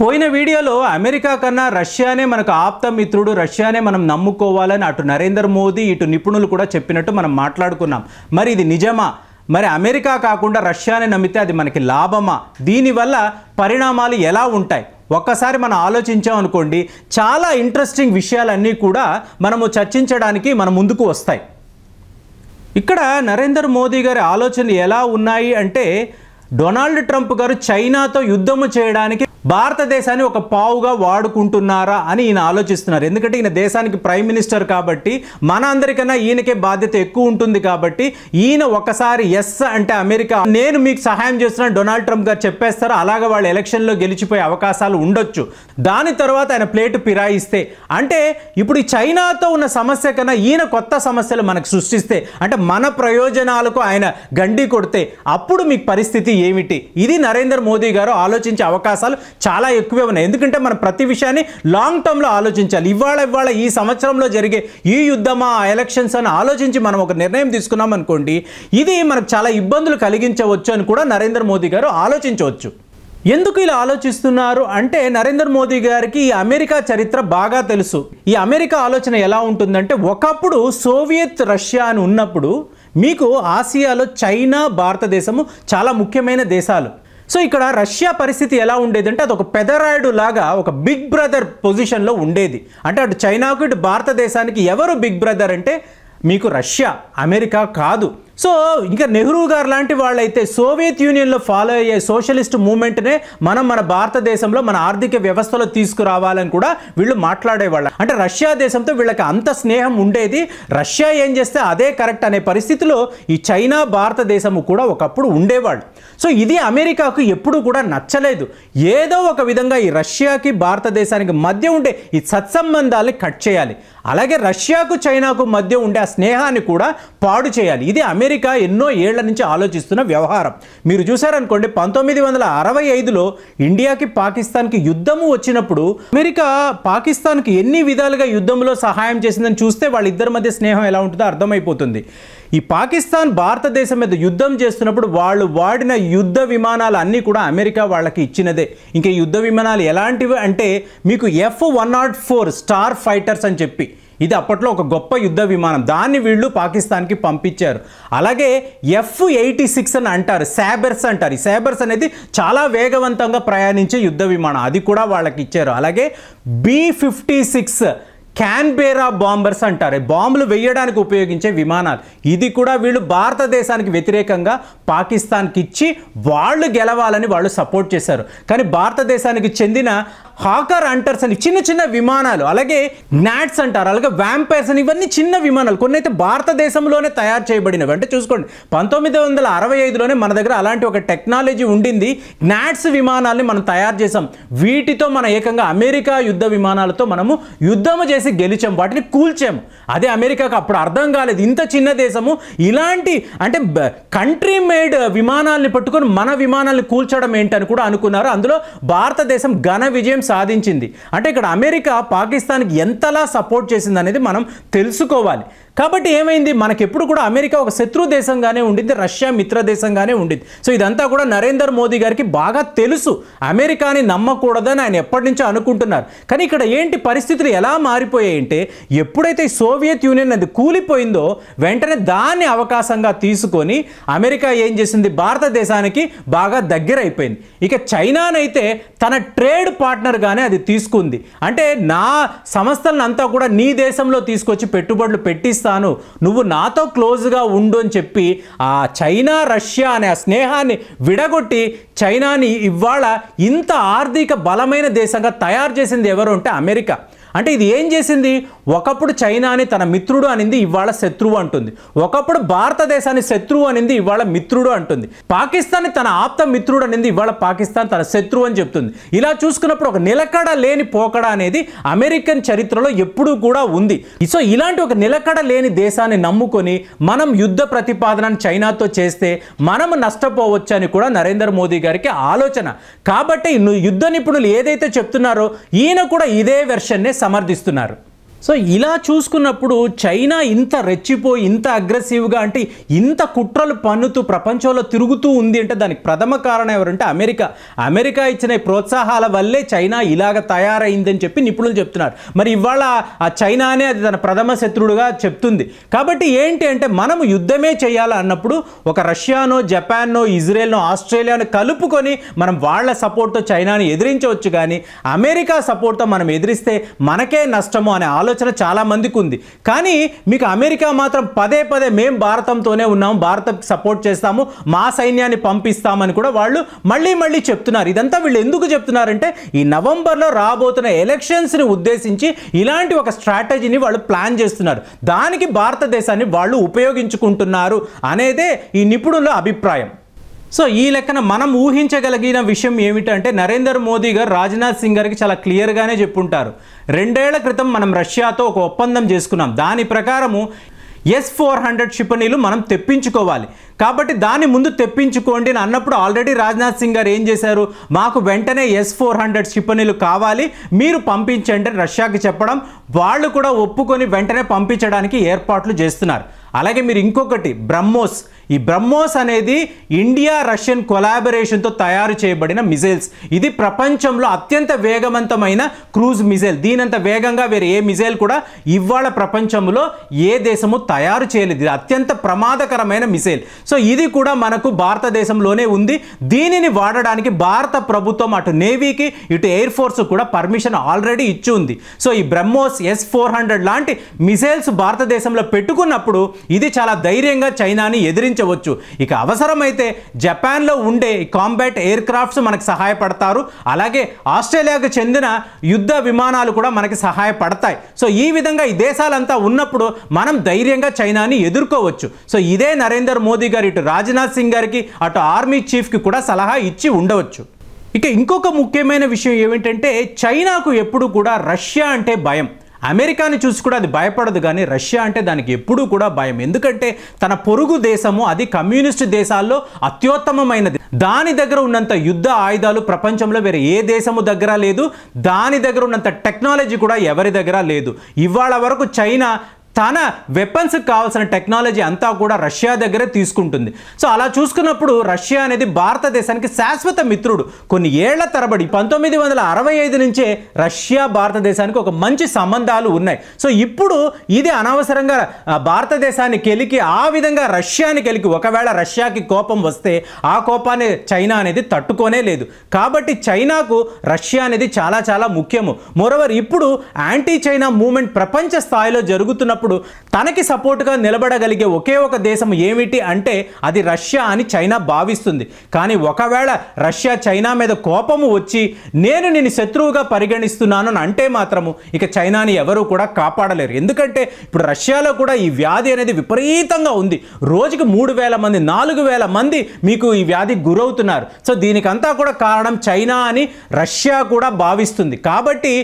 పోయిన వీడియోలో అమెరికా కన్నా రష్యానే మనకు ఆప్త మిత్రుడు రష్యానే మనం నమ్ముకోవాలని అటు నరేంద్ర మోదీ ఇటు నిపుణులు కూడా చెప్పినట్టు మనం మాట్లాడుకున్నాం మరి ఇది నిజమా మరి అమెరికా కాకుండా రష్యానే నమ్మితే అది మనకి లాభమా దీనివల్ల పరిణామాలు ఎలా ఉంటాయి ఒక్కసారి మనం ఆలోచించాం అనుకోండి చాలా ఇంట్రెస్టింగ్ విషయాలన్నీ కూడా మనము చర్చించడానికి మన ముందుకు వస్తాయి ఇక్కడ నరేంద్ర మోదీ గారి ఆలోచనలు ఎలా ఉన్నాయి అంటే డొనాల్డ్ ట్రంప్ గారు చైనాతో యుద్ధము చేయడానికి భారతదేశాన్ని ఒక పావుగా వాడుకుంటున్నారా అని ఈయన ఆలోచిస్తున్నారు ఎందుకంటే ఈయన దేశానికి ప్రైమ్ మినిస్టర్ కాబట్టి మన అందరికన్నా ఈయనకే బాధ్యత ఎక్కువ ఉంటుంది కాబట్టి ఈయన ఒకసారి ఎస్ అంటే అమెరికా నేను మీకు సహాయం చేస్తున్నా డొనాల్డ్ ట్రంప్ గారు చెప్పేస్తారు అలాగే వాళ్ళు ఎలక్షన్లో గెలిచిపోయే అవకాశాలు ఉండొచ్చు దాని తర్వాత ఆయన ప్లేటు పిరాయిస్తే అంటే ఇప్పుడు ఈ చైనాతో ఉన్న సమస్య కన్నా ఈయన కొత్త సమస్యలు మనకు సృష్టిస్తే అంటే మన ప్రయోజనాలకు ఆయన గండి కొడితే అప్పుడు మీకు పరిస్థితి ఏమిటి ఇది నరేంద్ర మోదీ గారు ఆలోచించే అవకాశాలు చాలా ఎక్కువే ఉన్నాయి ఎందుకంటే మనం ప్రతి విషయాన్ని లాంగ్ టర్మ్లో ఆలోచించాలి ఇవాళ ఇవాళ ఈ సంవత్సరంలో జరిగే ఈ యుద్ధమా ఎలక్షన్స్ అని ఆలోచించి మనం ఒక నిర్ణయం తీసుకున్నాం అనుకోండి ఇది మనకు చాలా ఇబ్బందులు కలిగించవచ్చు అని కూడా నరేంద్ర మోదీ గారు ఆలోచించవచ్చు ఎందుకు ఇలా ఆలోచిస్తున్నారు అంటే నరేంద్ర మోదీ గారికి ఈ అమెరికా చరిత్ర బాగా తెలుసు ఈ అమెరికా ఆలోచన ఎలా ఉంటుందంటే ఒకప్పుడు సోవియత్ రష్యా అని ఉన్నప్పుడు మీకు ఆసియాలో చైనా భారతదేశము చాలా ముఖ్యమైన దేశాలు సో ఇక్కడ రష్యా పరిస్థితి ఎలా ఉండేది అంటే ఒక పెదరాయుడు లాగా ఒక బిగ్ బ్రదర్ పొజిషన్లో ఉండేది అంటే అటు చైనాకు ఇటు భారతదేశానికి ఎవరు బిగ్ బ్రదర్ అంటే మీకు రష్యా అమెరికా కాదు సో ఇంకా నెహ్రూ గారు లాంటి వాళ్ళైతే సోవియట్ యూనియన్లో ఫాలో అయ్యే సోషలిస్ట్ మూమెంట్నే మనం మన భారతదేశంలో మన ఆర్థిక వ్యవస్థలో తీసుకురావాలని కూడా వీళ్ళు మాట్లాడేవాళ్ళు అంటే రష్యా దేశంతో వీళ్ళకి అంత స్నేహం ఉండేది రష్యా ఏం చేస్తే అదే కరెక్ట్ అనే పరిస్థితిలో ఈ చైనా భారతదేశము కూడా ఒకప్పుడు ఉండేవాళ్ళు సో ఇది అమెరికాకు ఎప్పుడు కూడా నచ్చలేదు ఏదో ఒక విధంగా ఈ రష్యాకి భారతదేశానికి మధ్య ఉండే ఈ సత్సంబంధాలని కట్ చేయాలి అలాగే రష్యాకు చైనాకు మధ్య ఉండే ఆ స్నేహాన్ని కూడా పాడు చేయాలి ఇది అమెరికా ఎన్నో ఏళ్ల నుంచి ఆలోచిస్తున్న వ్యవహారం మీరు చూసారనుకోండి పంతొమ్మిది వందల అరవై ఐదులో ఇండియాకి పాకిస్తాన్కి యుద్ధము వచ్చినప్పుడు అమెరికా పాకిస్తాన్కి ఎన్ని విధాలుగా యుద్ధంలో సహాయం చేసిందని చూస్తే వాళ్ళిద్దరి మధ్య స్నేహం ఎలా ఉంటుందో అర్థమైపోతుంది ఈ పాకిస్తాన్ భారతదేశం మీద యుద్ధం చేస్తున్నప్పుడు వాళ్ళు వాడిన యుద్ధ విమానాలు అన్నీ కూడా అమెరికా వాళ్ళకి ఇచ్చినదే ఇంకా యుద్ధ విమానాలు ఎలాంటివి అంటే మీకు F one nought four star fighters అని చెప్పి ఇది అప్పట్లో ఒక గొప్ప యుద్ధ విమానం దాన్ని వీళ్ళు పాకిస్తాన్కి పంపించారు అలాగే ఎఫ్ ఎయిటీ సిక్స్ అని అంటారు సాబర్స్ అంటారు ఈ సాబర్స్ అనేది చాలా వేగవంతంగా ప్రయాణించే యుద్ధ విమానం అది కూడా వాళ్ళకి ఇచ్చారు అలాగే B fifty six Canberra bombers అంటారు బాంబులు వేయడానికి ఉపయోగించే విమానాలు ఇది కూడా వీళ్ళు భారతదేశానికి వ్యతిరేకంగా పాకిస్తాన్కి ఇచ్చి వాళ్ళు గెలవాలని వాళ్ళు సపోర్ట్ చేశారు కానీ భారతదేశానికి చెందిన హాకర్ అంటర్స్ అని చిన్న చిన్న విమానాలు అలాగే నాట్స్ అంటారు అలాగే వ్యాంపైర్స్ అని ఇవన్నీ చిన్న విమానాలు కొన్ని అయితే భారతదేశంలోనే తయారు చేయబడినవి అంటే చూసుకోండి పంతొమ్మిది వందల అరవై ఐదులోనే మన దగ్గర అలాంటి ఒక టెక్నాలజీ ఉండింది నాట్స్ విమానాల్ని మనం తయారు చేసాం వీటితో మన ఏకంగా అమెరికా యుద్ధ విమానాలతో మనము యుద్ధము చేసి గెలిచాం వాటిని కూల్చాము అదే అమెరికాకు అప్పుడు అర్థం కాలేదు ఇంత చిన్న దేశము ఇలాంటి అంటే కంట్రీ మేడ్ విమానాల్ని పట్టుకొని మన విమానాలను కూల్చడం ఏంటని కూడా అనుకున్నారు అందులో భారతదేశం ఘన విజయం సాధించింది అంటే ఇక్కడ అమెరికా పాకిస్తాన్కి ఎంతలా సపోర్ట్ చేసింది అనేది మనం తెలుసుకోవాలి కాబట్టి ఏమైంది మనకెప్పుడు కూడా అమెరికా ఒక శత్రు దేశంగానే ఉండింది రష్యా మిత్ర దేశంగానే ఉండింది సో ఇదంతా కూడా నరేందర్ మోదీ గారికి బాగా తెలుసు అమెరికాని నమ్మకూడదని ఆయన ఎప్పటి నుంచో అనుకుంటున్నారు కానీ ఇక్కడ ఏంటి పరిస్థితులు ఎలా మారిపోయాయంటే ఎప్పుడైతే సోవియత్ యూనియన్ అది కూలిపోయిందో వెంటనే దాన్ని అవకాశంగా తీసుకొని అమెరికా ఏం చేసింది భారతదేశానికి బాగా దగ్గర అయిపోయింది ఇక చైనానైతే తన ట్రేడ్ పార్ట్నర్గానే అది తీసుకుంది అంటే నా సంస్థలను అంతా కూడా నీ దేశంలో తీసుకొచ్చి పెట్టుబడులు పెట్టిస్తే ఇస్తాను నువ్వు నాతో క్లోజ్గా ఉండు అని చెప్పి ఆ చైనా రష్యా అనే ఆ స్నేహాన్ని విడగొట్టి చైనాని ఇవాళ ఇంత ఆర్థిక బలమైన దేశంగా తయారు చేసింది ఎవరు అంటే అమెరికా అంటే ఇది ఏం చేసింది ఒకప్పుడు చైనాని తన మిత్రుడు అనింది ఇవాళ శత్రువు అంటుంది ఒకప్పుడు భారతదేశాన్ని శత్రువు అనింది ఇవాళ మిత్రుడు అంటుంది పాకిస్తాన్ని తన ఆప్త మిత్రుడు అనింది ఇవాళ పాకిస్తాన్ తన శత్రువు అని చెప్తుంది ఇలా చూసుకున్నప్పుడు ఒక నిలకడ లేని పోకడ అనేది అమెరికన్ చరిత్రలో ఎప్పుడూ కూడా ఉంది సో ఇలాంటి ఒక నిలకడ లేని దేశాన్ని నమ్ముకొని మనం యుద్ధ ప్రతిపాదనను చైనాతో చేస్తే మనం నష్టపోవచ్చు అని కూడా నరేంద్ర మోదీ గారికి ఆలోచన కాబట్టి యుద్ధ నిపుణులు ఏదైతే చెప్తున్నారో ఈయన కూడా ఇదే వెర్షన్నే సమర్థిస్తున్నారు సో ఇలా చూసుకున్నప్పుడు చైనా ఇంత రెచ్చిపోయి ఇంత అగ్రెసివ్గా అంటే ఇంత కుట్రలు పన్నుతూ ప్రపంచంలో తిరుగుతూ ఉంది అంటే దానికి ప్రథమ కారణం ఎవరంటే అమెరికా అమెరికా ఇచ్చిన ప్రోత్సాహాల వల్లే చైనా ఇలాగ తయారైందని చెప్పి నిపుణులు చెప్తున్నారు మరి ఇవాళ ఆ చైనానే అది తన ప్రథమ శత్రుడుగా చెప్తుంది కాబట్టి ఏంటి అంటే మనం యుద్ధమే చేయాలన్నప్పుడు ఒక రష్యానో జపాన్నో ఇజ్రాయెల్నో ఆస్ట్రేలియాను కలుపుకొని మనం వాళ్ళ సపోర్ట్తో చైనాను ఎదిరించవచ్చు కానీ అమెరికా సపోర్ట్తో మనం ఎదిరిస్తే మనకే నష్టము అనే ఆలోచన ఆలోచన చాలామందికి ఉంది కానీ మీకు అమెరికా మాత్రం పదే పదే మేము భారతంతోనే ఉన్నాము భారత్కి సపోర్ట్ చేస్తాము మా సైన్యాన్ని పంపిస్తామని కూడా వాళ్ళు మళ్ళీ మళ్ళీ చెప్తున్నారు ఇదంతా వీళ్ళు ఎందుకు చెప్తున్నారంటే ఈ నవంబర్లో రాబోతున్న ఎలక్షన్స్ని ఉద్దేశించి ఇలాంటి ఒక స్ట్రాటజీని వాళ్ళు ప్లాన్ చేస్తున్నారు దానికి భారతదేశాన్ని వాళ్ళు ఉపయోగించుకుంటున్నారు అనేదే ఈ నిపుణుల అభిప్రాయం సో ఈ లెక్కన మనం ఊహించగలిగిన విషయం ఏమిటంటే నరేందర్ మోదీ గారు రాజ్నాథ్ సింగ్ గారికి చాలా క్లియర్గానే చెప్పుంటారు రెండేళ్ల క్రితం మనం రష్యాతో ఒక ఒప్పందం చేసుకున్నాం దాని ప్రకారము ఎస్ ఫోర్ హండ్రెడ్ క్షిపణిలు మనం తెప్పించుకోవాలి కాబట్టి దాన్ని ముందు తెప్పించుకోండి అని అన్నప్పుడు ఆల్రెడీ రాజ్నాథ్ సింగ్ గారు ఏం చేశారు మాకు వెంటనే ఎస్ ఫోర్ హండ్రెడ్ క్షిపణులు కావాలి మీరు పంపించండి అని రష్యాకి చెప్పడం వాళ్ళు కూడా ఒప్పుకొని వెంటనే పంపించడానికి ఏర్పాట్లు చేస్తున్నారు అలాగే మీరు ఇంకొకటి బ్రహ్మోస్ ఈ బ్రహ్మోస్ అనేది ఇండియా రష్యన్ కొలాబరేషన్తో తయారు చేయబడిన మిజైల్స్ ఇది ప్రపంచంలో అత్యంత వేగవంతమైన క్రూజ్ మిజైల్ దీనంత వేగంగా వేరే ఏ మిజైల్ కూడా ఇవాళ ప్రపంచంలో ఏ దేశము తయారు చేయలేదు ఇది అత్యంత ప్రమాదకరమైన మిజైల్ సో ఇది కూడా మనకు భారతదేశంలోనే ఉంది దీనిని వాడడానికి భారత ప్రభుత్వం అటు నేవీకి ఇటు ఎయిర్ ఫోర్స్ కూడా పర్మిషన్ ఆల్రెడీ ఇచ్చి ఉంది సో ఈ బ్రహ్మోస్ ఎస్ ఫోర్ హండ్రెడ్ లాంటి మిసైల్స్ భారతదేశంలో పెట్టుకున్నప్పుడు ఇది చాలా ధైర్యంగా చైనాని ఎదిరించవచ్చు ఇక అవసరమైతే జపాన్లో ఉండే కాంబాట్ ఎయిర్ క్రాఫ్ట్స్ మనకు సహాయపడతారు అలాగే ఆస్ట్రేలియాకు చెందిన యుద్ధ విమానాలు కూడా మనకి సహాయపడతాయి సో ఈ విధంగా ఈ దేశాలంతా ఉన్నప్పుడు మనం ధైర్యంగా చైనాని ఎదుర్కోవచ్చు సో ఇదే నరేంద్ర మోదీ గారు ఇటు రాజ్నాథ్ సింగ్ గారికి అటు ఆర్మీ చీఫ్కి కూడా సలహా ఇచ్చి ఉండవచ్చు ఇక ఇంకొక ముఖ్యమైన విషయం ఏమిటంటే చైనాకు ఎప్పుడు కూడా రష్యా అంటే భయం అమెరికాని చూసి కూడా అది భయపడదు కానీ రష్యా అంటే దానికి ఎప్పుడూ కూడా భయం ఎందుకంటే తన పొరుగు దేశము అది కమ్యూనిస్ట్ దేశాల్లో అత్యుత్తమమైనది దాని దగ్గర ఉన్నంత యుద్ధ ఆయుధాలు ప్రపంచంలో వేరే ఏ దేశము దగ్గర లేదు దాని దగ్గర ఉన్నంత టెక్నాలజీ కూడా ఎవరి దగ్గర లేదు ఇవాళ వరకు చైనా తన వెపన్స్కి కావాల్సిన టెక్నాలజీ అంతా కూడా రష్యా దగ్గరే తీసుకుంటుంది సో అలా చూసుకున్నప్పుడు రష్యా అనేది భారతదేశానికి శాశ్వత మిత్రుడు కొన్ని ఏళ్ల తరబడి పంతొమ్మిది వందల అరవై ఐదు నుంచే రష్యా భారతదేశానికి ఒక మంచి సంబంధాలు ఉన్నాయి సో ఇప్పుడు ఇది అనవసరంగా భారతదేశాన్ని కెలికి ఆ విధంగా రష్యాని కెలికి ఒకవేళ రష్యాకి కోపం వస్తే ఆ కోపాన్ని చైనా అనేది తట్టుకోనే లేదు కాబట్టి చైనాకు రష్యా అనేది చాలా చాలా ముఖ్యము మోరవర్ ఇప్పుడు యాంటీ చైనా మూమెంట్ ప్రపంచ స్థాయిలో జరుగుతున్నప్పుడు ఉన్నప్పుడు తనకి సపోర్టుగా నిలబడగలిగే ఒకే ఒక దేశం ఏమిటి అంటే అది రష్యా అని చైనా భావిస్తుంది కానీ ఒకవేళ రష్యా చైనా మీద కోపము వచ్చి నేను నేను శత్రువుగా పరిగణిస్తున్నాను అని అంటే మాత్రము ఇక చైనాని ఎవరూ కూడా కాపాడలేరు ఎందుకంటే ఇప్పుడు రష్యాలో కూడా ఈ వ్యాధి అనేది విపరీతంగా ఉంది రోజుకి మూడు వేల మంది నాలుగు వేల మంది మీకు ఈ వ్యాధి గురవుతున్నారు సో దీనికంతా కూడా కారణం చైనా అని రష్యా కూడా భావిస్తుంది కాబట్టి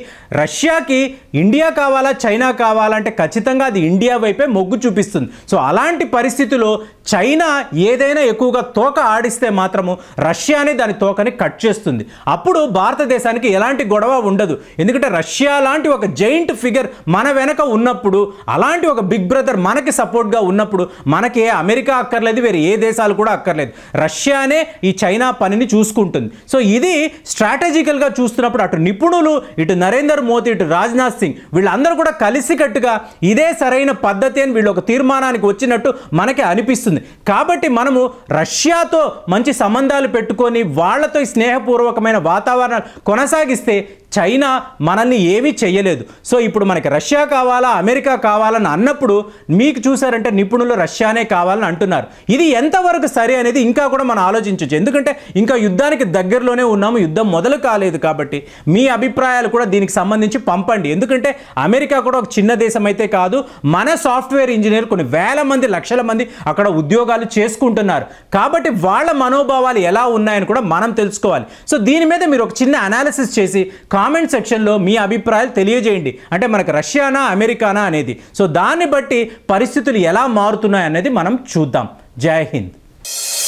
రష్యాకి ఇండియా కావాలా చైనా కావాలంటే ఖచ్చితంగా అది ఇండియా వైపే మొగ్గు చూపిస్తుంది సో అలాంటి పరిస్థితిలో చైనా ఏదైనా ఎక్కువగా తోక ఆడిస్తే మాత్రము రష్యానే దాని తోకని కట్ చేస్తుంది అప్పుడు భారతదేశానికి ఎలాంటి గొడవ ఉండదు ఎందుకంటే రష్యా లాంటి ఒక జైంట్ ఫిగర్ మన వెనక ఉన్నప్పుడు అలాంటి ఒక బిగ్ బ్రదర్ మనకి సపోర్ట్గా ఉన్నప్పుడు మనకి అమెరికా అక్కర్లేదు వేరే ఏ దేశాలు కూడా అక్కర్లేదు రష్యానే ఈ చైనా పనిని చూసుకుంటుంది సో ఇది స్ట్రాటజికల్గా చూస్తున్నప్పుడు అటు నిపుణులు ఇటు నరేందర్ మోదీ ఇటు రాజ్నాథ్ సింగ్ వీళ్ళందరూ కూడా కలిసికట్టుగా ఇదే సరైన పద్ధతి అని వీళ్ళు ఒక తీర్మానానికి వచ్చినట్టు మనకి అనిపిస్తుంది కాబట్టి మనము రష్యాతో మంచి సంబంధాలు పెట్టుకొని వాళ్ళతో స్నేహపూర్వకమైన వాతావరణాలు కొనసాగిస్తే చైనా మనల్ని ఏమీ చేయలేదు సో ఇప్పుడు మనకి రష్యా కావాలా అమెరికా కావాలని అన్నప్పుడు మీకు చూసారంటే నిపుణులు రష్యానే కావాలని అంటున్నారు ఇది ఎంతవరకు సరే అనేది ఇంకా కూడా మనం ఆలోచించవచ్చు ఎందుకంటే ఇంకా యుద్ధానికి దగ్గరలోనే ఉన్నాము యుద్ధం మొదలు కాలేదు కాబట్టి మీ అభిప్రాయాలు కూడా దీనికి సంబంధించి పంపండి ఎందుకంటే అమెరికా కూడా ఒక చిన్న దేశం అయితే కాదు మన సాఫ్ట్వేర్ ఇంజనీర్ కొన్ని వేల మంది లక్షల మంది అక్కడ ఉద్యోగాలు చేసుకుంటున్నారు కాబట్టి వాళ్ళ మనోభావాలు ఎలా ఉన్నాయని కూడా మనం తెలుసుకోవాలి సో దీని మీద మీరు ఒక చిన్న అనాలిసిస్ చేసి కామెంట్ సెక్షన్లో మీ అభిప్రాయాలు తెలియజేయండి అంటే మనకు రష్యానా అమెరికానా అనేది సో దాన్ని బట్టి పరిస్థితులు ఎలా మారుతున్నాయి అనేది మనం చూద్దాం జై హింద్